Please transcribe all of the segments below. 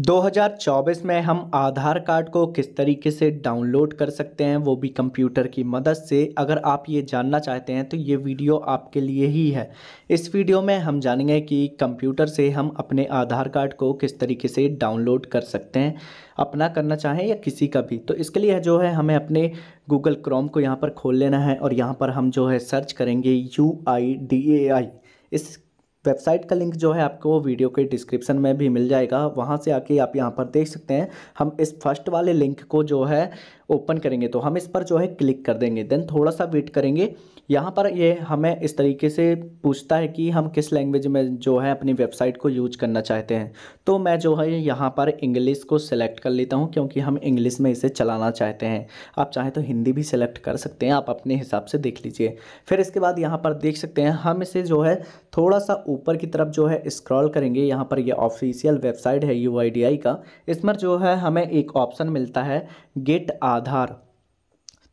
2024 में हम आधार कार्ड को किस तरीके से डाउनलोड कर सकते हैं वो भी कंप्यूटर की मदद से अगर आप ये जानना चाहते हैं तो ये वीडियो आपके लिए ही है इस वीडियो में हम जानेंगे कि कंप्यूटर से हम अपने आधार कार्ड को किस तरीके से डाउनलोड कर सकते हैं अपना करना चाहें या किसी का भी तो इसके लिए जो है हमें अपने गूगल क्रोम को यहाँ पर खोल लेना है और यहाँ पर हम जो है सर्च करेंगे यू आई डी ए आई इस वेबसाइट का लिंक जो है आपको वीडियो के डिस्क्रिप्शन में भी मिल जाएगा वहाँ से आके आप यहाँ पर देख सकते हैं हम इस फर्स्ट वाले लिंक को जो है ओपन करेंगे तो हम इस पर जो है क्लिक कर देंगे देन थोड़ा सा वेट करेंगे यहाँ पर ये हमें इस तरीके से पूछता है कि हम किस लैंग्वेज में जो है अपनी वेबसाइट को यूज करना चाहते हैं तो मैं जो है यहाँ पर इंग्लिश को सिलेक्ट कर लेता हूँ क्योंकि हम इंग्लिश में इसे चलाना चाहते हैं आप चाहें तो हिंदी भी सिलेक्ट कर सकते हैं आप अपने हिसाब से देख लीजिए फिर इसके बाद यहाँ पर देख सकते हैं हम इसे जो है थोड़ा सा ऊपर की तरफ जो है स्क्रॉल करेंगे यहाँ पर ये ऑफिशियल वेबसाइट है यू का इसमें जो है हमें एक ऑप्शन मिलता है गेट आधार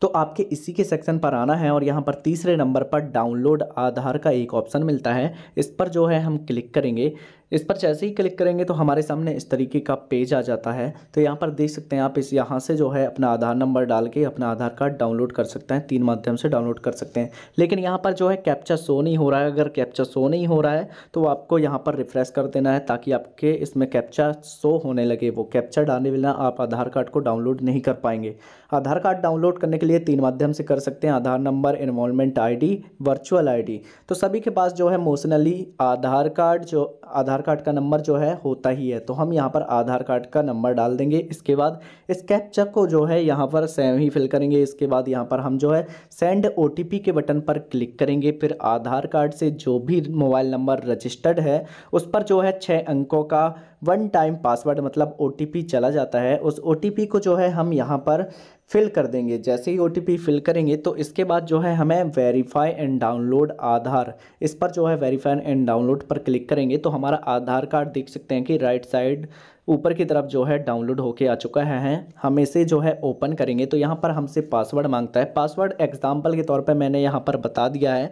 तो आपके इसी के सेक्शन पर आना है और यहाँ पर तीसरे नंबर पर डाउनलोड आधार का एक ऑप्शन मिलता है इस पर जो है हम क्लिक करेंगे इस पर जैसे ही क्लिक करेंगे तो हमारे सामने इस तरीके का पेज आ जाता है तो यहाँ पर देख सकते हैं आप इस यहाँ से जो है अपना आधार नंबर डाल के अपना आधार कार्ड डाउनलोड कर सकते हैं तीन माध्यम से डाउनलोड कर सकते हैं लेकिन यहाँ पर जो है कैप्चा शो नहीं हो रहा है अगर कैप्चा शो नहीं हो रहा है तो आपको यहाँ पर रिफ्रेश कर देना है ताकि आपके इसमें कैप्चा शो होने लगे वो कैप्चा डालने बिना आप आधार कार्ड को डाउनलोड नहीं कर पाएंगे आधार कार्ड डाउनलोड करने के लिए तीन माध्यम से कर सकते हैं Aadhaar number involvement ID virtual ID तो सभी के पास जो है मोशनली आधार कार्ड जो आधार आधार कार्ड का नंबर जो है होता ही है तो हम यहाँ पर आधार कार्ड का नंबर डाल देंगे इसके बाद इस कैप्चा को जो है यहाँ पर सेम ही फिल करेंगे इसके बाद यहाँ पर हम जो है सेंड ओ के बटन पर क्लिक करेंगे फिर आधार कार्ड से जो भी मोबाइल नंबर रजिस्टर्ड है उस पर जो है छः अंकों का वन टाइम पासवर्ड मतलब ओ चला जाता है उस ओ को जो है हम यहाँ पर फिल कर देंगे जैसे ही ओ फिल करेंगे तो इसके बाद जो है हमें वेरीफाई एंड डाउनलोड आधार इस पर जो है वेरीफाई एंड डाउनलोड पर क्लिक करेंगे तो हमारा आधार कार्ड देख सकते हैं कि राइट साइड ऊपर की तरफ जो है डाउनलोड होके आ चुका है हम इसे जो है ओपन करेंगे तो यहाँ पर हमसे पासवर्ड मांगता है पासवर्ड एग्जाम्पल के तौर पर मैंने यहाँ पर बता दिया है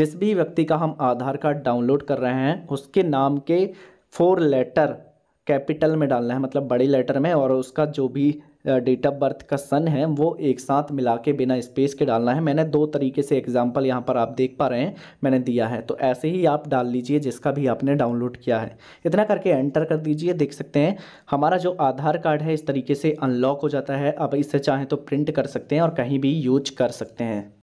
जिस भी व्यक्ति का हम आधार कार्ड डाउनलोड कर रहे हैं उसके नाम के फोर लेटर कैपिटल में डालना है मतलब बड़ी लेटर में और उसका जो भी डेट ऑफ बर्थ का सन है वो एक साथ मिला के बिना स्पेस के डालना है मैंने दो तरीके से एग्जाम्पल यहाँ पर आप देख पा रहे हैं मैंने दिया है तो ऐसे ही आप डाल लीजिए जिसका भी आपने डाउनलोड किया है इतना करके एंटर कर दीजिए देख सकते हैं हमारा जो आधार कार्ड है इस तरीके से अनलॉक हो जाता है अब इसे चाहें तो प्रिंट कर सकते हैं और कहीं भी यूज कर सकते हैं